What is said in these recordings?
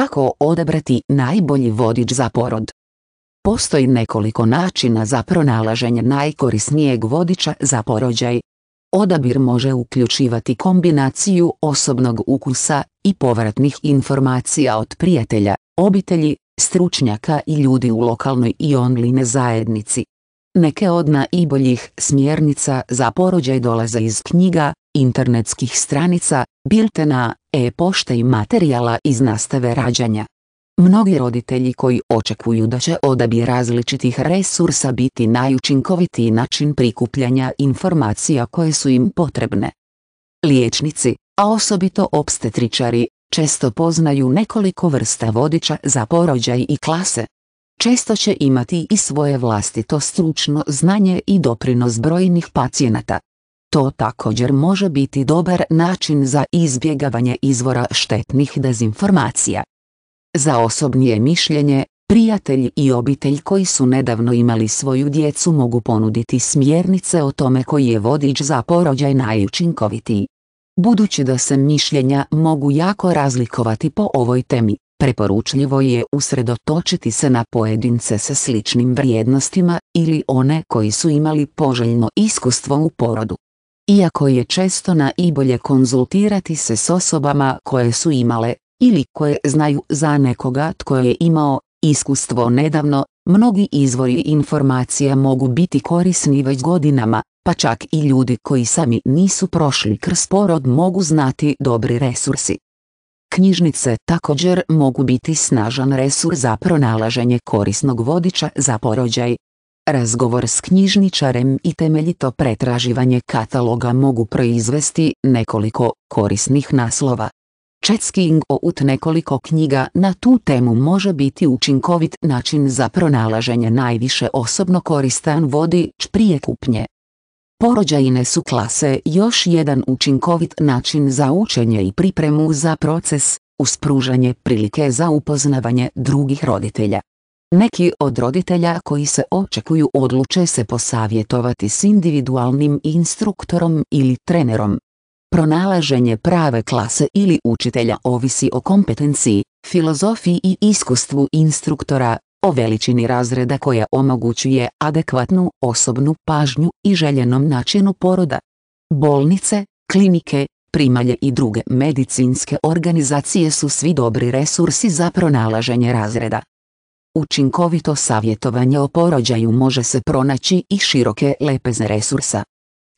Kako odabrati najbolji vodič za porod? Postoji nekoliko načina za pronalaženje najkorisnijeg vodiča za porođaj. Odabir može uključivati kombinaciju osobnog ukusa i povratnih informacija od prijatelja, obitelji, stručnjaka i ljudi u lokalnoj i online zajednici. Neke od najboljih smjernica za porođaj dolaze iz knjiga, internetskih stranica, biltena, e-pošte i materijala iz nastave rađanja. Mnogi roditelji koji očekuju da će odabir različitih resursa biti najučinkovitiji način prikupljanja informacija koje su im potrebne. Liječnici, a osobito obstetričari, često poznaju nekoliko vrsta vodiča za porođaj i klase. Često će imati i svoje vlastito stručno znanje i doprinos brojnih pacijenata. To također može biti dobar način za izbjegavanje izvora štetnih dezinformacija. Za osobnije mišljenje, prijatelji i obitelj koji su nedavno imali svoju djecu mogu ponuditi smjernice o tome koji je vodič za porođaj najučinkovitiji. Budući da se mišljenja mogu jako razlikovati po ovoj temi, preporučljivo je usredotočiti se na pojedince sa sličnim vrijednostima ili one koji su imali poželjno iskustvo u porodu iako je često najbolje konzultirati se s osobama koje su imale, ili koje znaju za nekoga tko je imao, iskustvo nedavno, mnogi izvori informacija mogu biti korisni već godinama, pa čak i ljudi koji sami nisu prošli kroz porod mogu znati dobri resursi. Knjižnice također mogu biti snažan resurs za pronalaženje korisnog vodiča za porođaj, Razgovor s knjižničarem i temeljito pretraživanje kataloga mogu proizvesti nekoliko korisnih naslova. Checking out nekoliko knjiga na tu temu može biti učinkovit način za pronalaženje najviše osobno koristan vodič prije kupnje. Porođajine su klase još jedan učinkovit način za učenje i pripremu za proces, uz pružanje prilike za upoznavanje drugih roditelja. Neki od roditelja koji se očekuju odluče se posavjetovati s individualnim instruktorom ili trenerom. Pronalaženje prave klase ili učitelja ovisi o kompetenciji, filozofiji i iskustvu instruktora, o veličini razreda koja omogućuje adekvatnu osobnu pažnju i željenom načinu poroda. Bolnice, klinike, primalje i druge medicinske organizacije su svi dobri resursi za pronalaženje razreda. Učinkovito savjetovanje o porođaju može se pronaći i široke lepeze resursa.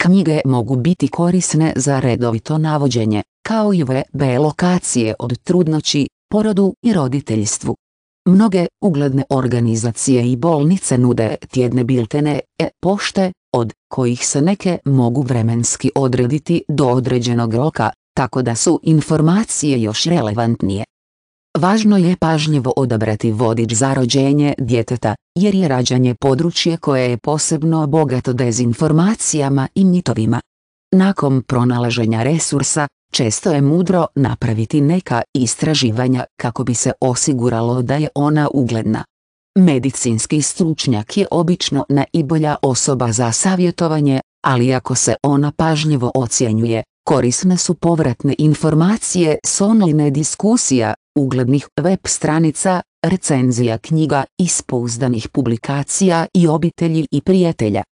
Knjige mogu biti korisne za redovito navođenje, kao i web lokacije od trudnoći, porodu i roditeljstvu. Mnoge ugledne organizacije i bolnice nude tjedne biltene e-pošte, od kojih se neke mogu vremenski odrediti do određenog roka, tako da su informacije još relevantnije. Važno je pažljivo odabrati vodič za rođenje djeteta, jer je rađanje područje koje je posebno bogato dezinformacijama i mitovima. Nakon pronalaženja resursa, često je mudro napraviti neka istraživanja kako bi se osiguralo da je ona ugledna. Medicinski stručnjak je obično najbolja osoba za savjetovanje, ali ako se ona pažljivo ocjenjuje, korisne su povratne informacije s online diskusija uglednih web stranica, recenzija knjiga ispouzdanih publikacija i obitelji i prijatelja.